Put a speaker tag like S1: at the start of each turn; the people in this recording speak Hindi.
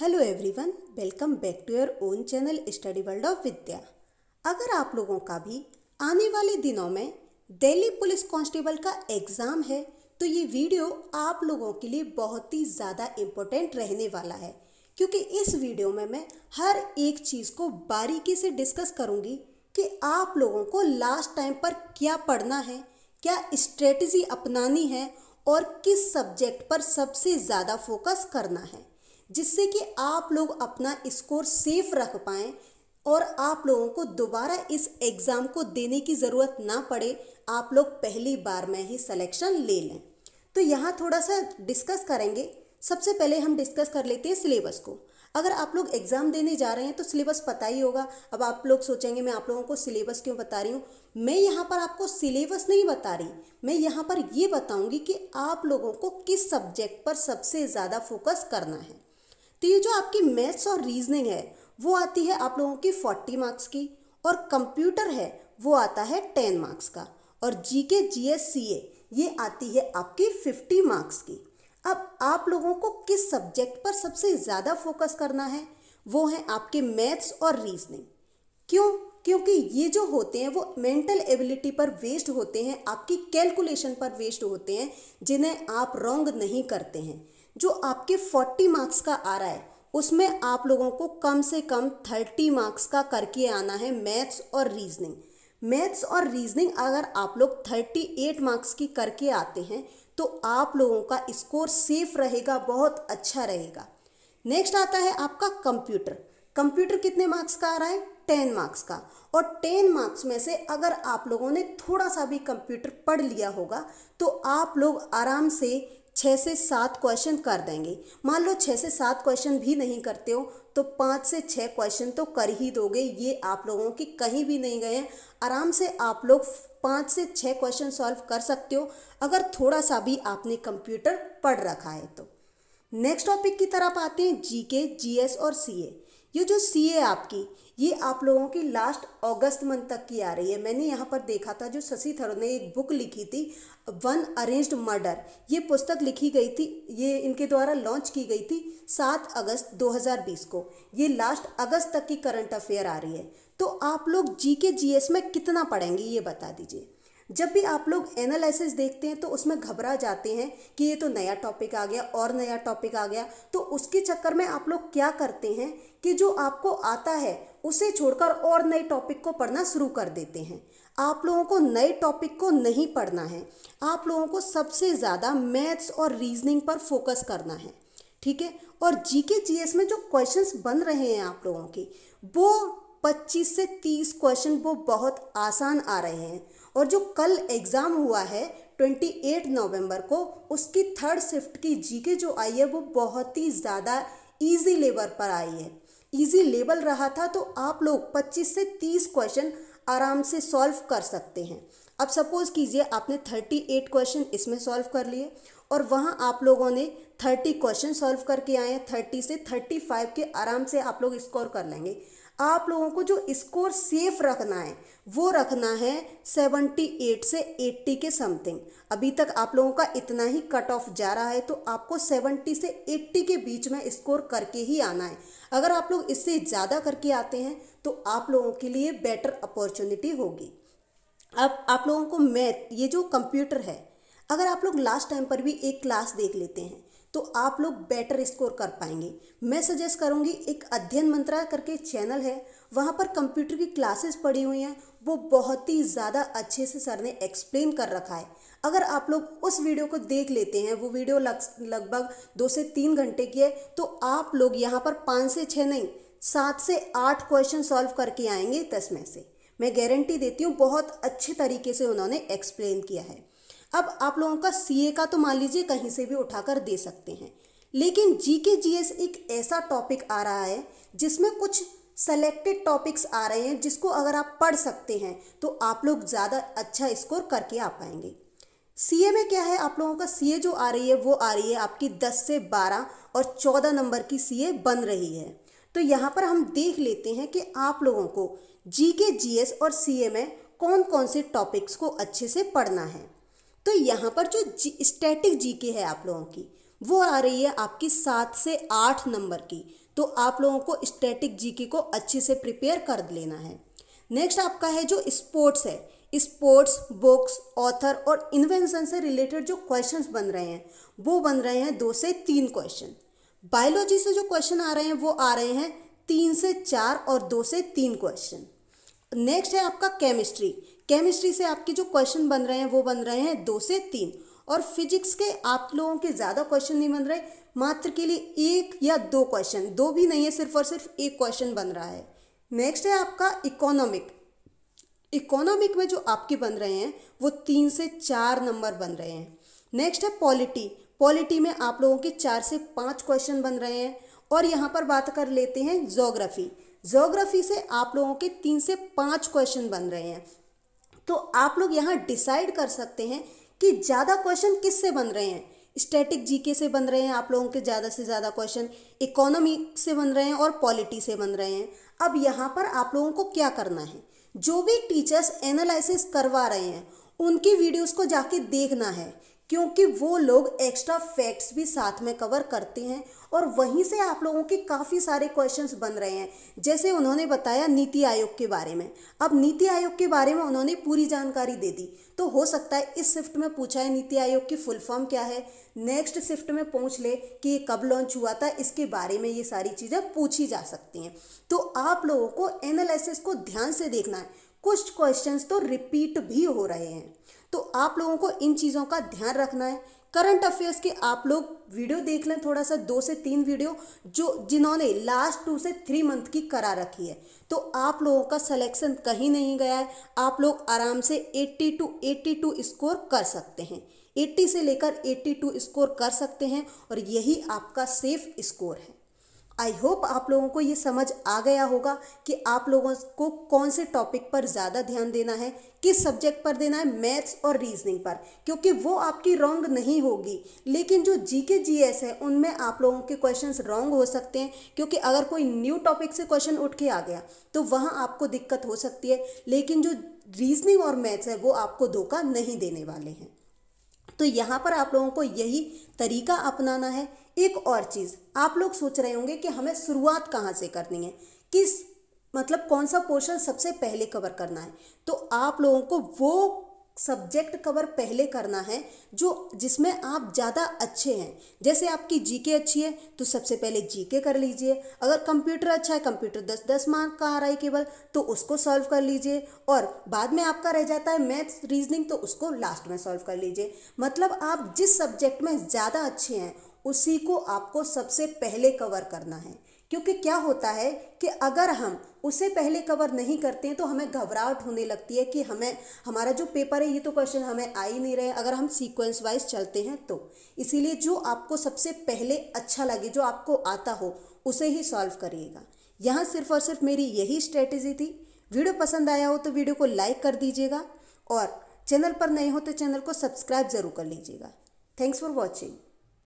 S1: hello everyone welcome back to your own channel study world of Vidya अगर आप लोगों का भी आने वाले दिनों में दिल्ली पुलिस कांस्टेबल का एग्ज़ाम है तो ये वीडियो आप लोगों के लिए बहुत ही ज़्यादा इम्पोर्टेंट रहने वाला है क्योंकि इस वीडियो में मैं हर एक चीज़ को बारीकी से डिस्कस करूँगी कि आप लोगों को लास्ट टाइम पर क्या पढ़ना है क्या स्ट्रेटजी अपनानी है और किस सब्जेक्ट पर सबसे ज़्यादा फोकस करना है जिससे कि आप लोग अपना स्कोर सेफ रख पाएँ और आप लोगों को दोबारा इस एग्ज़ाम को देने की ज़रूरत ना पड़े आप लोग पहली बार में ही सिलेक्शन ले लें तो यहाँ थोड़ा सा डिस्कस करेंगे सबसे पहले हम डिस्कस कर लेते हैं सिलेबस को अगर आप लोग एग्ज़ाम देने जा रहे हैं तो सिलेबस पता ही होगा अब आप लोग सोचेंगे मैं आप लोगों को सिलेबस क्यों बता रही हूँ मैं यहाँ पर आपको सिलेबस नहीं बता रही मैं यहाँ पर ये बताऊँगी कि आप लोगों को किस सब्जेक्ट पर सबसे ज़्यादा फोकस करना है तो ये जो आपकी मैथ्स और रीजनिंग है वो आती है आप लोगों की फोर्टी मार्क्स की और कंप्यूटर है वो आता है टेन मार्क्स का और जी के जी एस सी ए ये आती है आपकी फिफ्टी मार्क्स की अब आप लोगों को किस सब्जेक्ट पर सबसे ज़्यादा फोकस करना है वो है आपके मैथ्स और रीजनिंग क्यों क्योंकि ये जो होते हैं वो मेंटल एबिलिटी पर वेस्ट होते हैं आपकी कैलकुलेशन पर वेस्ट होते हैं जिन्हें आप रॉन्ग नहीं करते हैं जो आपके फोर्टी मार्क्स का आ रहा है उसमें आप लोगों को कम से कम थर्टी मार्क्स का करके आना है मैथ्स और रीजनिंग मैथ्स और रीजनिंग अगर आप लोग थर्टी एट मार्क्स की करके आते हैं तो आप लोगों का स्कोर सेफ रहेगा बहुत अच्छा रहेगा नेक्स्ट आता है आपका कंप्यूटर कंप्यूटर कितने मार्क्स का आ रहा है टेन मार्क्स का और टेन मार्क्स में से अगर आप लोगों ने थोड़ा सा भी कंप्यूटर पढ़ लिया होगा तो आप लोग आराम से छः से सात क्वेश्चन कर देंगे मान लो छः से सात क्वेश्चन भी नहीं करते हो तो पाँच से छः क्वेश्चन तो कर ही दोगे ये आप लोगों की कहीं भी नहीं गए हैं आराम से आप लोग पाँच से छः क्वेश्चन सॉल्व कर सकते हो अगर थोड़ा सा भी आपने कंप्यूटर पढ़ रखा है तो नेक्स्ट टॉपिक की तरफ आते हैं जीके जीएस और सीए ये जो सी ए आपकी ये आप लोगों की लास्ट अगस्त मंथ तक की आ रही है मैंने यहाँ पर देखा था जो शशि थरूर ने एक बुक लिखी थी वन अरेंज्ड मर्डर ये पुस्तक लिखी गई थी ये इनके द्वारा लॉन्च की गई थी सात अगस्त 2020 को ये लास्ट अगस्त तक की करंट अफेयर आ रही है तो आप लोग जी के जी एस में कितना पढ़ेंगे ये बता दीजिए जब भी आप लोग एनालिसिस देखते हैं तो उसमें घबरा जाते हैं कि ये तो नया टॉपिक आ गया और नया टॉपिक आ गया तो उसके चक्कर में आप लोग क्या करते हैं कि जो आपको आता है उसे छोड़कर और नए टॉपिक को पढ़ना शुरू कर देते हैं आप लोगों को नए टॉपिक को नहीं पढ़ना है आप लोगों को सबसे ज़्यादा मैथ्स और रीजनिंग पर फोकस करना है ठीक है और जी के जी एस में जो क्वेश्चंस बन रहे हैं आप लोगों के वो 25 से 30 क्वेश्चन वो बहुत आसान आ रहे हैं और जो कल एग्ज़ाम हुआ है 28 नवंबर को उसकी थर्ड शिफ्ट की जीके जो आई है वो बहुत ही ज़्यादा इजी लेवल पर आई है इजी लेवल रहा था तो आप लोग 25 से 30 क्वेश्चन आराम से सॉल्व कर सकते हैं अब सपोज़ कीजिए आपने 38 क्वेश्चन इसमें सॉल्व कर लिए और वहाँ आप लोगों ने 30 क्वेश्चन सॉल्व करके आए हैं 30 से 35 के आराम से आप लोग स्कोर कर लेंगे आप लोगों को जो स्कोर सेफ रखना है वो रखना है 78 से 80 के समथिंग अभी तक आप लोगों का इतना ही कट ऑफ जा रहा है तो आपको 70 से 80 के बीच में स्कोर करके ही आना है अगर आप लोग इससे ज़्यादा करके आते हैं तो आप लोगों के लिए बेटर अपॉर्चुनिटी होगी अब आप लोगों को मैथ ये जो कंप्यूटर है अगर आप लोग लास्ट टाइम पर भी एक क्लास देख लेते हैं तो आप लोग बेटर स्कोर कर पाएंगे मैं सजेस्ट करूँगी एक अध्ययन मंत्रा करके चैनल है वहाँ पर कंप्यूटर की क्लासेस पड़ी हुई हैं वो बहुत ही ज़्यादा अच्छे से सर ने एक्सप्लेन कर रखा है अगर आप लोग उस वीडियो को देख लेते हैं वो वीडियो लग लगभग दो से तीन घंटे की है तो आप लोग यहाँ पर पाँच से छः नहीं सात से आठ क्वेश्चन सॉल्व करके आएंगे दस में से मैं गारंटी देती हूँ बहुत अच्छे तरीके से उन्होंने एक्सप्लेन किया है अब आप लोगों का सीए का तो मान लीजिए कहीं से भी उठाकर दे सकते हैं लेकिन जी के जी एस एक ऐसा टॉपिक आ रहा है जिसमें कुछ सेलेक्टेड टॉपिक्स आ रहे हैं जिसको अगर आप पढ़ सकते हैं तो आप लोग ज़्यादा अच्छा स्कोर करके आ पाएंगे सीए में क्या है आप लोगों का सीए जो आ रही है वो आ रही है आपकी 10 से 12 और 14 नंबर की सीए बन रही है तो यहाँ पर हम देख लेते हैं कि आप लोगों को जी के जी एस और सीए में कौन कौन से टॉपिक्स को अच्छे से पढ़ना है तो यहाँ पर जो जी स्टैटिक जी के है आप लोगों की वो आ रही है आपकी सात से आठ नंबर की तो आप लोगों को स्टैटिक जीके को अच्छे से प्रिपेयर कर लेना है नेक्स्ट आपका है जो स्पोर्ट्स है स्पोर्ट्स बुक्स ऑथर और इन्वेंशन से रिलेटेड जो क्वेश्चंस बन रहे हैं वो बन रहे हैं दो से तीन क्वेश्चन बायोलॉजी से जो क्वेश्चन आ रहे हैं वो आ रहे हैं तीन से चार और दो से तीन क्वेश्चन नेक्स्ट है आपका केमिस्ट्री केमिस्ट्री से आपके जो क्वेश्चन बन रहे हैं वो बन रहे हैं दो से तीन और फिजिक्स के आप लोगों के ज़्यादा क्वेश्चन नहीं बन रहे मात्र के लिए एक या दो क्वेश्चन दो भी नहीं है सिर्फ और सिर्फ एक क्वेश्चन बन रहा है नेक्स्ट है आपका इकोनॉमिक इकोनॉमिक में जो आपके बन रहे हैं वो तीन से चार नंबर बन रहे हैं नेक्स्ट है पॉलिटी पॉलिटी में आप लोगों के चार से पाँच क्वेश्चन बन रहे हैं और यहाँ पर बात कर लेते हैं जोग्राफी जोग्राफी से आप लोगों के तीन से पाँच क्वेश्चन बन रहे हैं तो आप लोग यहाँ डिसाइड कर सकते हैं कि ज़्यादा क्वेश्चन किससे बन रहे हैं स्टैटिक जीके से बन रहे हैं आप लोगों के ज़्यादा से ज़्यादा क्वेश्चन इकोनॉमी से बन रहे हैं और पॉलिटी से बन रहे हैं अब यहाँ पर आप लोगों को क्या करना है जो भी टीचर्स एनालिसिस करवा रहे हैं उनकी वीडियोस को जाके देखना है क्योंकि वो लोग एक्स्ट्रा फैक्ट्स भी साथ में कवर करते हैं और वहीं से आप लोगों के काफ़ी सारे क्वेश्चंस बन रहे हैं जैसे उन्होंने बताया नीति आयोग के बारे में अब नीति आयोग के बारे में उन्होंने पूरी जानकारी दे दी तो हो सकता है इस शिफ्ट में पूछा है नीति आयोग की फुल फॉर्म क्या है नेक्स्ट शिफ्ट में पूछ ले कि ये कब लॉन्च हुआ था इसके बारे में ये सारी चीज़ें पूछी जा सकती हैं तो आप लोगों को एनालिसिस को ध्यान से देखना है कुछ क्वेश्चंस तो रिपीट भी हो रहे हैं तो आप लोगों को इन चीज़ों का ध्यान रखना है करंट अफेयर्स के आप लोग वीडियो देख लें थोड़ा सा दो से तीन वीडियो जो जिन्होंने लास्ट टू से थ्री मंथ की करा रखी है तो आप लोगों का सिलेक्शन कहीं नहीं गया है आप लोग आराम से 80 टू 82 स्कोर कर सकते हैं 80 से लेकर 82 स्कोर कर सकते हैं और यही आपका सेफ स्कोर है आई होप आप लोगों को ये समझ आ गया होगा कि आप लोगों को कौन से टॉपिक पर ज़्यादा ध्यान देना है किस सब्जेक्ट पर देना है मैथ्स और रीजनिंग पर क्योंकि वो आपकी रॉन्ग नहीं होगी लेकिन जो जी के जी एस है उनमें आप लोगों के क्वेश्चन रॉन्ग हो सकते हैं क्योंकि अगर कोई न्यू टॉपिक से क्वेश्चन उठ के आ गया तो वहाँ आपको दिक्कत हो सकती है लेकिन जो रीजनिंग और मैथ्स है वो आपको धोखा नहीं देने वाले हैं तो यहाँ पर आप लोगों को यही तरीका अपनाना है एक और चीज़ आप लोग सोच रहे होंगे कि हमें शुरुआत कहाँ से करनी है किस मतलब कौन सा पोर्शन सबसे पहले कवर करना है तो आप लोगों को वो सब्जेक्ट कवर पहले करना है जो जिसमें आप ज़्यादा अच्छे हैं जैसे आपकी जीके अच्छी है तो सबसे पहले जीके कर लीजिए अगर कंप्यूटर अच्छा है कंप्यूटर दस दस मार्क का आ रहा है केवल तो उसको सॉल्व कर लीजिए और बाद में आपका रह जाता है मैथ्स रीजनिंग तो उसको लास्ट में सॉल्व कर लीजिए मतलब आप जिस सब्जेक्ट में ज़्यादा अच्छे हैं उसी को आपको सबसे पहले कवर करना है क्योंकि क्या होता है कि अगर हम उसे पहले कवर नहीं करते हैं तो हमें घबराहट होने लगती है कि हमें हमारा जो पेपर है ये तो क्वेश्चन हमें आ ही नहीं रहे अगर हम सीक्वेंस वाइज चलते हैं तो इसीलिए जो आपको सबसे पहले अच्छा लगे जो आपको आता हो उसे ही सॉल्व करिएगा यहाँ सिर्फ और सिर्फ मेरी यही स्ट्रेटेजी थी वीडियो पसंद आया हो तो वीडियो को लाइक कर दीजिएगा और चैनल पर नए हो तो चैनल को सब्सक्राइब ज़रूर कर लीजिएगा थैंक्स फॉर वॉचिंग